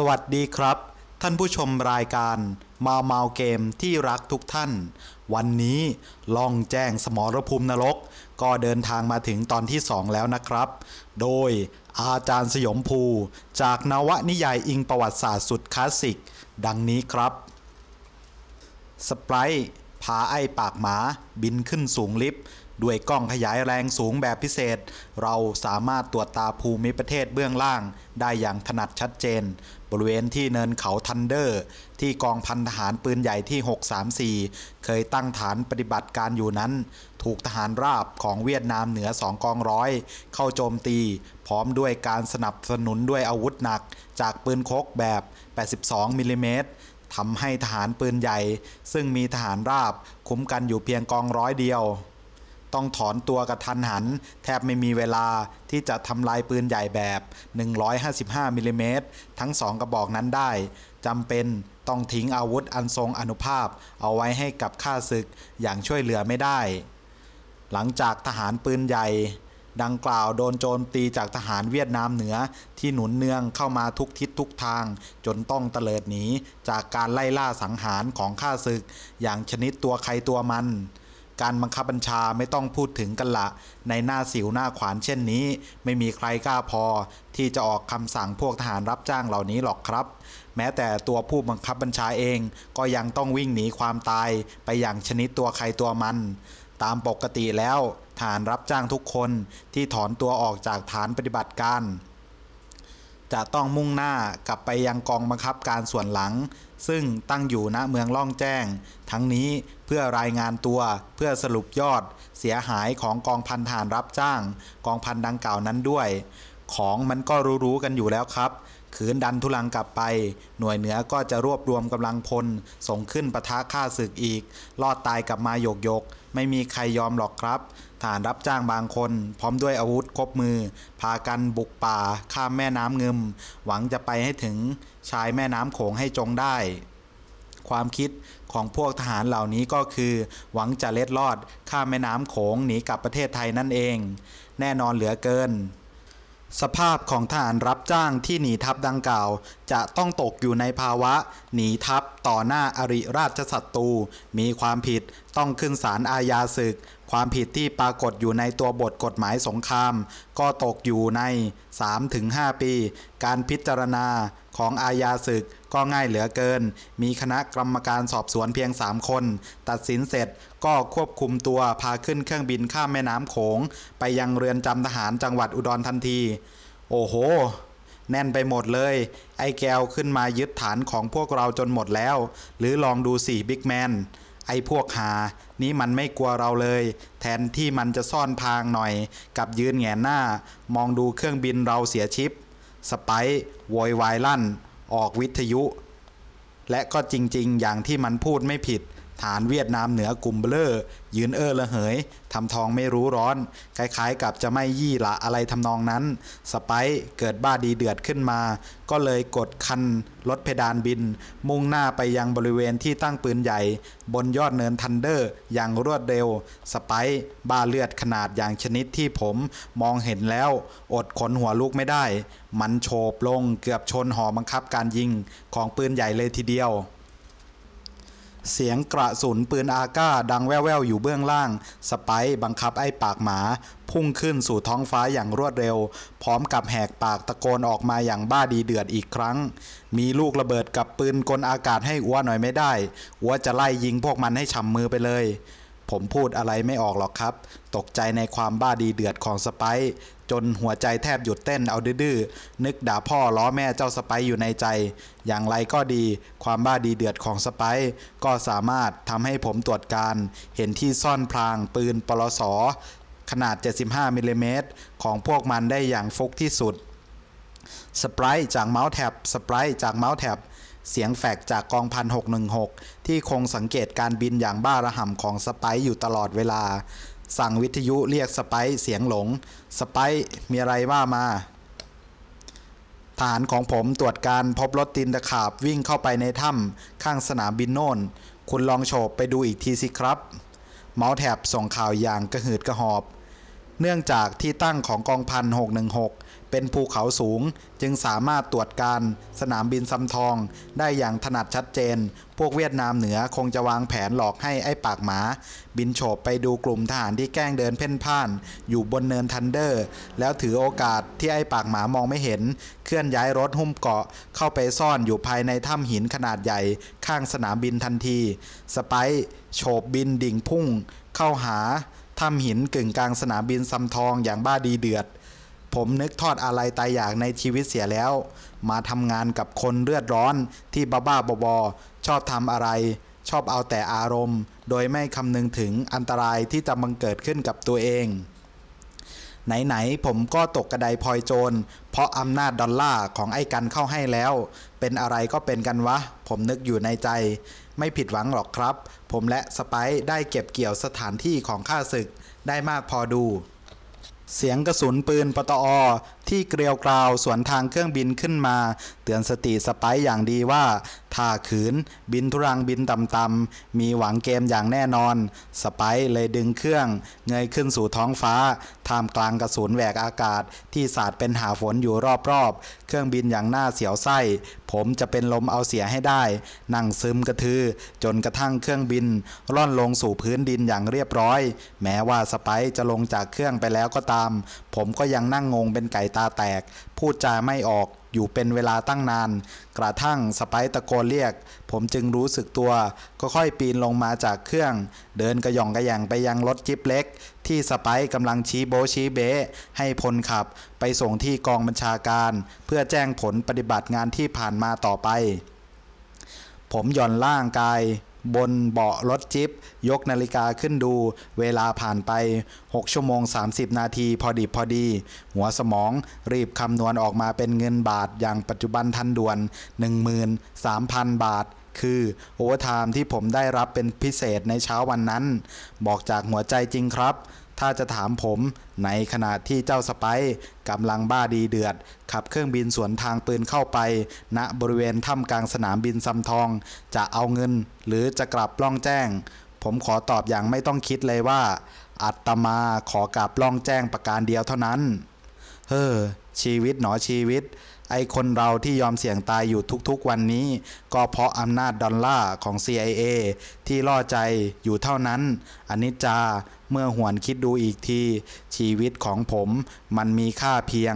สวัสดีครับ ท่านผู้ชมรายการ มาเมาเกมที่รักทุกท่าน วันนี้ล่องแจ้งสมรภูมินรกก็เดินทางมาถึงตอนที่ 2 แล้วนะครับ โดยอาจารย์สยมภูจากนวนิยายอิงประวัติศาสตร์สุดคลาสสิก ดังนี้ครับ สไปร์พาไอปากหมาบินขึ้นสูงลิฟต์ด้วยกล้องขยายแรงสูงแบบพิเศษ เราสามารถตรวจตาภูมิประเทศเบื้องล่าง ได้อย่างถนัดชัดเจน บริเวณที่เนินเขาทันเดอร์ ที่กองพันทหารปืนใหญ่ที่ 634 เคยตั้งฐานปฏิบัติการอยู่นั้น ถูกทหารราบของเวียดนามเหนือสองกองร้อย เข้าโจมตี พร้อมด้วยการสนับสนุนด้วยอาวุธหนักจากปืนคกแบบ 82มิลิเมตรทำให้ทหารปืนใหญ่ ซึ่งมีทหารราบคุ้มกันอยู่เพียงกองร้อยเดียวต้องถอนตัวกระทันหัน แทบไม่มีเวลาที่จะทำลายปืนใหญ่แบบ 155มิลิเมตรทั้งสองกระบอกนั้นได้ จำเป็นต้องทิ้งอาวุธอันทรงอนุภาพเอาไว้ให้กับข้าศึกอย่างช่วยเหลือไม่ได้ หลังจากทหารปืนใหญ่ ดังกล่าวโดนโจมตีจากทหารเวียดนามเหนือที่หนุนเนืองเข้ามาทุกทิศทุกทาง จนต้องเตลิดหนีจากการไล่ล่าสังหารของข้าศึก อย่างชนิดตัวใครตัวมันการบังคับบัญชาไม่ต้องพูดถึงกันละ ในหน้าสิวหน้าขวานเช่นนี้ ไม่มีใครกล้าพอที่จะออกคำสั่งพวกทหารรับจ้างเหล่านี้หรอกครับ แม้แต่ตัวผู้บังคับบัญชาเองก็ยังต้องวิ่งหนีความตายไปอย่างชนิดตัวใครตัวมัน ตามปกติแล้วฐานรับจ้างทุกคนที่ถอนตัวออกจากฐานปฏิบัติการจะต้องมุ่งหน้ากลับไปยังกองบังคับการส่วนหลังซึ่งตั้งอยู่ณเมืองล่องแจ้ง ทั้งนี้เพื่อรายงานตัวเพื่อสรุปยอดเสียหายของกองพันฐานรับจ้างกองพันดังกล่าวนั้นด้วย ของมันก็รู้ๆกันอยู่แล้วครับขืนดันทุลังกลับไป หน่วยเหนือก็จะรวบรวมกำลังพลส่งขึ้นประทะฆ่าศึกอีกลอดตายกลับมาโยกๆไม่มีใครยอมหรอกครับทหารรับจ้างบางคนพร้อมด้วยอาวุธ ครบ มือ พากันบุกป่าข้ามแม่น้ำเงิมหวังจะไปให้ถึง ชาย แม่น้ำโขงให้จงได้ ความคิดของพวกทหารเหล่านี้ก็คือ หวังจะเล็ดลอดข้าม แม่น้ำโขงหนีกลับประเทศไทยนั่นเอง แน่นอนเหลือเกิน สภาพของทหารรับจ้างที่หนีทัพดังกล่าวจะต้องตกอยู่ในภาวะ หนีทัพต่อหน้าอริราชศัตรูมีความผิดต้องขึ้นศาลอาญาศึกความผิดที่ปรากฏอยู่ในตัวบทกฎหมายสงครามก็ตกอยู่ใน 3-5 ปี การพิจารณาของอาญาศึกก็ง่ายเหลือเกิน มีคณะกรรมการสอบสวนเพียง 3 คน ตัดสินเสร็จก็ควบคุมตัวพาขึ้นเครื่องบินข้ามแม่น้ำโขงไปยังเรือนจำทหารจังหวัดอุดรทันที โอ้โห แน่นไปหมดเลย ไอ้แก้วขึ้นมายึดฐานของพวกเราจนหมดแล้ว หรือลองดูสิบิ๊กแมนไอ้พวกหา นี้มันไม่กลัวเราเลย แทนที่มันจะซ่อนพางหน่อย กับยืนแงนหน้า มองดูเครื่องบินเราเสียชิป สไปโวยวายลั่น ออกวิทยุ และก็จริง ๆ อย่างที่มันพูดไม่ผิดฐานเวียดนามเหนือกลุ่มเบลอยืนเอ้อระเหย ทำทองไม่รู้ร้อนคล้ายๆกับจะไม่ยี่ละอะไรทำนองนั้น สไปเกิดบ้าดีเดือดขึ้นมา ก็เลยกดคันลดเพดานบิน มุ่งหน้าไปยังบริเวณที่ตั้งปืนใหญ่บนยอดเนินทันเดอร์อย่างรวดเร็ว สไปบ้าเลือดขนาดอย่างชนิดที่ผมมองเห็นแล้ว อดขนหัวลุกไม่ได้ มันโฉบลงเกือบชนหอบังคับการยิงของปืนใหญ่เลยทีเดียวเสียงกระสุนปืนอาก้าดังแว่วๆ อยู่เบื้องล่าง สไปบังคับไอ้ปากหมา พุ่งขึ้นสู่ท้องฟ้าอย่างรวดเร็ว พร้อมกับแหกปากตะโกนออกมาอย่างบ้าดีเดือดอีกครั้ง มีลูกระเบิดกับปืนกลอากาศให้อัวหน่อยไม่ได้อัวจะไล่ยิงพวกมันให้ฉ่ำมือไปเลยผมพูดอะไรไม่ออกหรอกครับ ตกใจในความบ้าดีเดือดของสไปจนหัวใจแทบหยุดเต้นเอาดื้อนึกด่าพ่อล้อแม่เจ้าสไปอยู่ในใจ อย่างไรก็ดีความบ้าดีเดือดของสไปก็สามารถทำให้ผมตรวจการ เห็นที่ซ่อนพรางปืนปลสขนาด 75มิลลิเมตรของพวกมันได้อย่างฟุกที่สุด สไปรจากเมาส์แท็บสไปรจากเมาส์แท็บเสียงแฟกจากกองพัน 616 ที่คงสังเกตการบินอย่างบ้าระห่ำของสไปอยู่ตลอดเวลา สั่งวิทยุเรียกสไปเสียงหลง สไปมีอะไรว่ามาทหารของผมตรวจการพบรถตีนตะขาบวิ่งเข้าไปในถ้ำข้างสนามบินโน่นคุณลองโฉบไปดูอีกทีสิครับ เมาส์แถบส่งข่าวอย่างกระหืดกระหอบ เนื่องจากที่ตั้งของกองพัน 616เป็นภูเขาสูง จึงสามารถตรวจการสนามบินซำทอง ได้อย่างถนัดชัดเจน พวกเวียดนามเหนือคงจะวางแผนหลอกให้ไอ้ปากหมา บินโฉบไปดูกลุ่มทหารที่แกล้งเดินเพ่นพ่าน อยู่บนเนินทันเดอร์ แล้วถือโอกาสที่ไอ้ปากหมามองไม่เห็น เคลื่อนย้ายรถหุ้มเกาะเข้าไปซ่อนอยู่ภายในถ้ำหินขนาดใหญ่ข้างสนามบินทันที สไปโฉบบินดิ่งพุ่ง เข้าหาถ้ำหินกึ่งกลางสนามบินซำทองอย่างบ้าดีเดือดผมนึกทอดอะไรตายอยากในชีวิตเสียแล้ว มาทำงานกับคนเลือดร้อนที่บ้าบ้าบอชอบทำอะไร ชอบเอาแต่อารมณ์ โดยไม่คำนึงถึงอันตรายที่จะบังเกิดขึ้นกับตัวเอง ไหน ๆ ผมก็ตกกระไดพลอยโจรเพราะอำนาจดอลลาร์ของไอ้กันเข้าให้แล้ว เป็นอะไรก็เป็นกันวะ ผมนึกอยู่ในใจ ไม่ผิดหวังหรอกครับ ผมและสไปได้เก็บเกี่ยวสถานที่ของข้าศึก ได้มากพอดูเสียงกระสุนปืนปตอที่เกลียวกล่าวสวนทางเครื่องบินขึ้นมา เตือนสติสไปอย่างดีว่าถ้าขืนบินทุรังบินต่ำๆมีหวังเกมอย่างแน่นอน สไปเลยดึงเครื่อง เงยขึ้นสู่ท้องฟ้าท่ามกลางกระสุนแหวกอากาศ ที่สาดเป็นหาฝนอยู่รอบๆ เครื่องบินอย่างหน้าเสียวไส้ ผมจะเป็นลมเอาเสียให้ได้ นั่งซึมกระทือจนกระทั่งเครื่องบินร่อนลงสู่พื้นดินอย่างเรียบร้อย แม้ว่าสไปจะลงจากเครื่องไปแล้วก็ตาม ผมก็ยังนั่งงงเป็นไก่ตาแตก พูดจาไม่ออก อยู่เป็นเวลาตั้งนาน กระทั่งสไปตะโกนเรียก ผมจึงรู้สึกตัว ก็ค่อยปีนลงมาจากเครื่อง เดินกระย่องกระแยงไปยังรถจิบเล็ก ที่สไปกำลังชี้โบชี้เบ ให้พลขับ ไปส่งที่กองบัญชาการ เพื่อแจ้งผลปฏิบัติงานที่ผ่านมาต่อไป ผมหย่อนล่างกายบนเบาะรถจิ๊บยกนาฬิกาขึ้นดู เวลาผ่านไป 6 ชั่วโมง 30 นาทีพอดีพอดี หัวสมองรีบคำนวณออกมาเป็นเงินบาทอย่างปัจจุบันทันด่วน 13,000 บาทคือโอเวอร์ไทม์ที่ผมได้รับเป็นพิเศษในเช้าวันนั้น บอกจากหัวใจจริงครับ ถ้าจะถามผมในขณะที่เจ้าสไปกำลังบ้าดีเดือด ขับเครื่องบินสวนทางปืนเข้าไปณนะบริเวณถ้ำกลางสนามบินซำทองจะเอาเงิน หรือจะกลับล่องแจ้ง ผมขอตอบอย่างไม่ต้องคิดเลยว่า อัตมาขอกลับล่องแจ้งประการเดียวเท่านั้น เฮ้อชีวิตหนอชีวิตไอคนเราที่ยอมเสี่ยงตายอยู่ทุกๆวันนี้ ก็เพราะอำนาจดอลลาร์ของ CIA ที่ล่อใจอยู่เท่านั้นอนิจจาเมื่อหวนคิดดูอีกทีชีวิตของผมมันมีค่าเพียง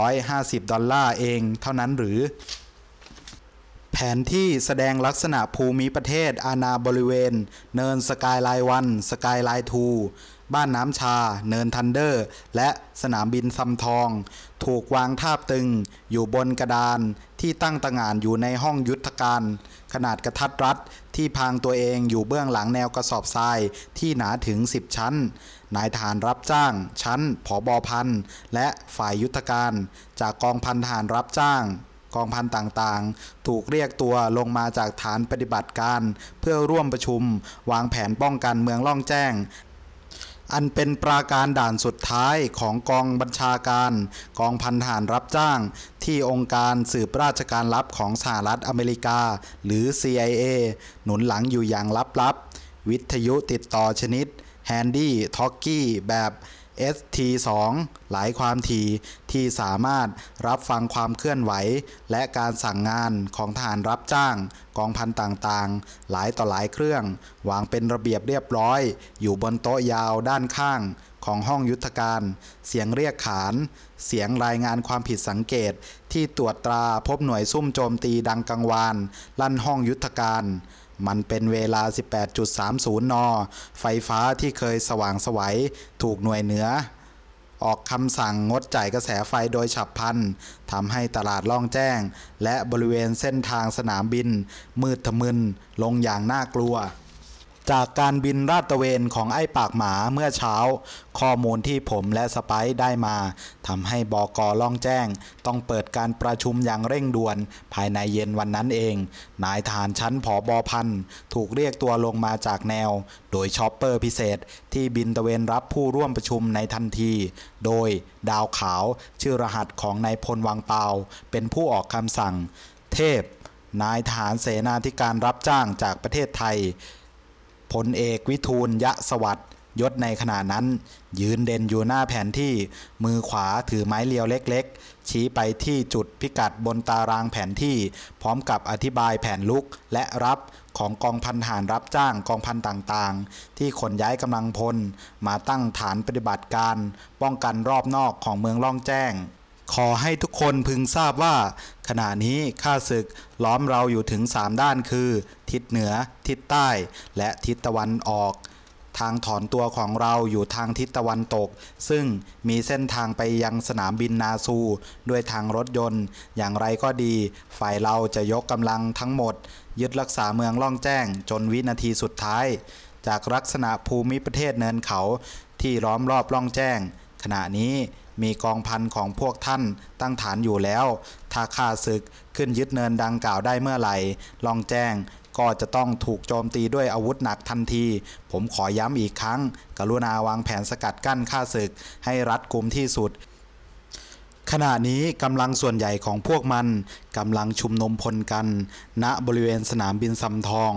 650 ดอลลาร์เองเท่านั้นหรือ แผนที่แสดงลักษณะภูมิประเทศอาณาบริเวณ เนินสกายไลน์วันสกายไลน์ทูบ้านน้ำชา เนินทันเดอร์ และสนามบินซำทอง ถูกวางทาบตึงอยู่บนกระดาน ที่ตั้งต่าง่านอยู่ในห้องยุทธการ ขนาดกระทัดรัดที่พางตัวเองอยู่เบื้องหลังแนวกระสอบทรายที่หนาถึง 10 ชั้นนายทหารรับจ้าง ชั้นผอบอพันและฝ่ายยุทธการ จากกองพันทหารรับจ้าง กองพันต่างๆ ถูกเรียกตัวลงมาจากฐานปฏิบัติการ เพื่อร่วมประชุมวางแผนป้องกันเมืองล่องแจ้งอันเป็นปราการด่านสุดท้ายของกองบัญชาการ กองพันทหารรับจ้าง ที่องค์การสืบราชการลับของสหรัฐอเมริกา หรือ CIA หนุนหลังอยู่อย่างลับๆ วิทยุติดต่อชนิดแฮนดี้ท็อกกี้แบบ ST2 หลายความถี่ที่สามารถรับฟังความเคลื่อนไหว และการสั่งงานของทหารรับจ้างกองพันต่างๆหลายต่อหลายเครื่องวางเป็นระเบียบเรียบร้อยอยู่บนโต๊ะยาวด้านข้างของห้องยุทธการ เสียงเรียกขาน เสียงรายงานความผิดสังเกตที่ตรวจตราพบหน่วยซุ่มโจมตีดังกังวานลั่นห้องยุทธการมันเป็นเวลา 18.30 น ไฟฟ้าที่เคยสว่างสวัยถูกหน่วยเหนือ ออกคำสั่งงดจ่ายกระแสไฟโดยฉับพลันทำให้ตลาดล่องแจ้ง และบริเวณเส้นทางสนามบิน มืดทะมึนลงอย่างน่ากลัวจากการบินราดตระเวนของไอ้ปากหมาเมื่อเช้า ข้อมูลที่ผมและสไปได้มา ทำให้บกล่องแจ้ง ต้องเปิดการประชุมอย่างเร่งด่วนภายในเย็นวันนั้นเอง นายฐานชั้นผอบอพันถูกเรียกตัวลงมาจากแนว โดยชอปเปอร์พิเศษที่บินตะเวนรับผู้ร่วมประชุมในทันที โดยดาวขาวชื่อรหัสของนายพลวังเปา เป็นผู้ออกคำสั่ง เทพ นายฐานเสนาธิการรับจ้างจากประเทศไทยพลเอกวิทูลยะสวัสดยศในขณะนั้น ยืนเด่นอยู่หน้าแผนที่ มือขวาถือไม้เลียวเล็กๆ ชี้ไปที่จุดพิกัดบนตารางแผนที่พร้อมกับอธิบายแผนลุกและรับของกองพันทหารรับจ้างกองพันต่างๆ ที่ขนย้ายกำลังพลมาตั้งฐานปฏิบัติการป้องกันรอบนอกของเมืองล่องแจ้งขอให้ทุกคนพึงทราบว่า ขณะนี้ข้าศึกล้อมเราอยู่ถึงสามด้านคือ ทิศเหนือ ทิศใต้ และทิศตะวันออก ทางถอนตัวของเราอยู่ทางทิศตะวันตก ซึ่งมีเส้นทางไปยังสนามบินนาซู ด้วยทางรถยนต์ อย่างไรก็ดี ฝ่ายเราจะยกกำลังทั้งหมด ยึดรักษาเมืองล่องแจ้ง จนวินาทีสุดท้าย จากลักษณะภูมิประเทศเนินเขาที่ล้อมรอบล่องแจ้ง ขณะนี้มีกองพันของพวกท่านตั้งฐานอยู่แล้วถ้าข้าศึกขึ้นยึดเนินดังกล่าวได้เมื่อไหร่ ลองแจ้ง ก็จะต้องถูกโจมตีด้วยอาวุธหนักทันที ผมขอย้ำอีกครั้ง กรุณาวางแผนสกัดกั้นข้าศึกให้รัดกุมที่สุดขณะนี้กำลังส่วนใหญ่ของพวกมันกำลังชุมนุมพลกัน ณบริเวณสนามบินซำทอง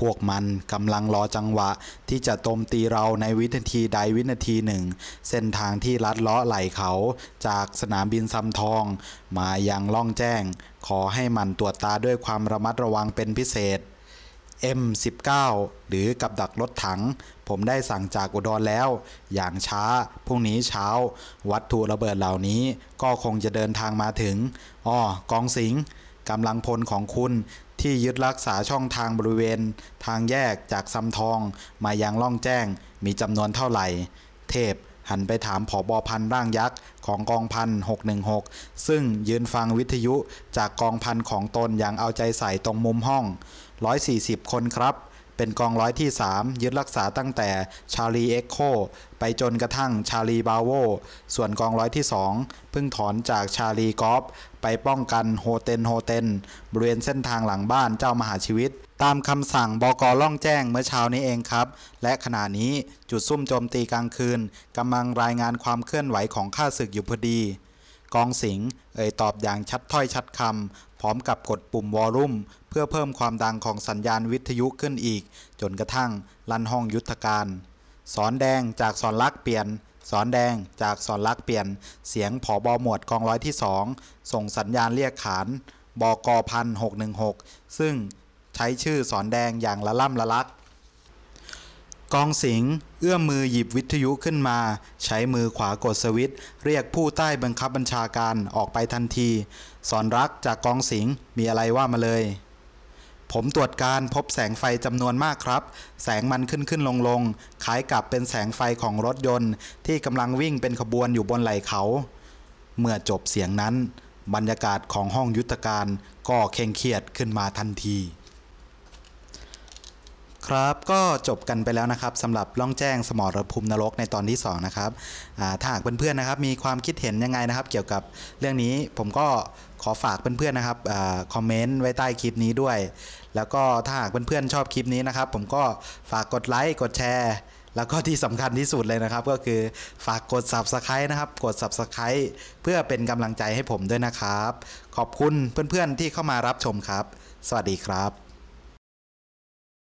พวกมันกำลังรอจังหวะที่จะโจมตีเราในวินาทีใดวินาทีหนึ่ง เส้นทางที่ลัดเลาะไหลเขาจากสนามบินซำทอง มายังล่องแจ้ง ขอให้มันตรวจตาด้วยความระมัดระวังเป็นพิเศษ M19 หรือกับดักรถถัง ผมได้สั่งจากอุดรแล้ว อย่างช้า พรุ่งนี้เช้า วัตถุระเบิดเหล่านี้ก็คงจะเดินทางมาถึงอ้อกองสิงกำลังพลของคุณที่ยึดรักษาช่องทางบริเวณทางแยกจากซำทอง มายังล่องแจ้ง มีจำนวนเท่าไหร่ เทพหันไปถามผอบอพันร่างยักษ์ ของกองพัน616ซึ่งยืนฟังวิทยุจากกองพันของตนอย่างเอาใจใส่ตรงมุมห้อง140 คนครับ เป็นกองร้อยที่ 3ยึดรักษาตั้งแต่ชาลีเอ็กโค ไปจนกระทั่งชาลีบาโว ส่วนกองร้อยที่2เพิ่งถอนจากชาลีกอฟไปป้องกันโฮเทนโฮเทนบริเวณเส้นทางหลังบ้านเจ้ามหาชีวิต ตามคำสั่งบกล่องแจ้งเมื่อเช้านี้เองครับ และขณะนี้จุดซุ่มโจมตีกลางคืน กำลังรายงานความเคลื่อนไหวของข้าศึกอยู่พอดี กองสิงเอ่ยตอบอย่างชัดถ้อยชัดคำพร้อมกับกดปุ่มวอลลุ่ม เพื่อเพิ่มความดังของสัญญาณวิทยุขึ้นอีก จนกระทั่งลั่นห้องยุทธการ สอนแดงจากสอนลักเปลี่ยน สอนแดงจากสอนลักเปลี่ยนเสียงผอบอหมวดกองร้อยที่สองส่งสัญญาณเรียกขานบกพันหกหนึ่งหกซึ่งใช้ชื่อสอนแดงอย่างละล่ำละลักกองสิงเอื้อมมือหยิบวิทยุขึ้นมา ใช้มือขวากดสวิต์เรียกผู้ใต้บังคับบัญชาการออกไปทันที สอนรักจากกองสิงมีอะไรว่ามาเลย ผมตรวจการพบแสงไฟจำนวนมากครับ แสงมันขึ้นขึ้นลงลงคล้ายกับเป็นแสงไฟของรถยนต์ที่กำลังวิ่งเป็นขบวนอยู่บนไหล่เขา เมื่อจบเสียงนั้นบรรยากาศของห้องยุทธการ ก็เคร่งเครียดขึ้นมาทันทีครับ ก็จบกันไปแล้วนะครับสำหรับล่องแจ้งสมรภูมินรกในตอนที่ 2 นะครับถ้าหากเพื่อนๆ นะครับ มีความคิดเห็นยังไงนะครับ เกี่ยวกับเรื่องนี้ ผมก็ขอฝากเพื่อนๆนะครับอคอมเมนต์ไว้ใต้คลิปนี้ด้วย แล้วก็ถ้าหากเพื่อนๆชอบคลิปนี้นะครับ ผมก็ฝากกดไลค์กดแชร์แล้วก็ที่สำคัญที่สุดเลยนะครับ ก็คือฝากกด Subscribe นะครับ กด Subscribe เพื่อเป็นกำลังใจให้ผมด้วยนะครับ ขอบคุณเพื่อน ๆที่เข้ามารับชมครับ สวัสดีครับ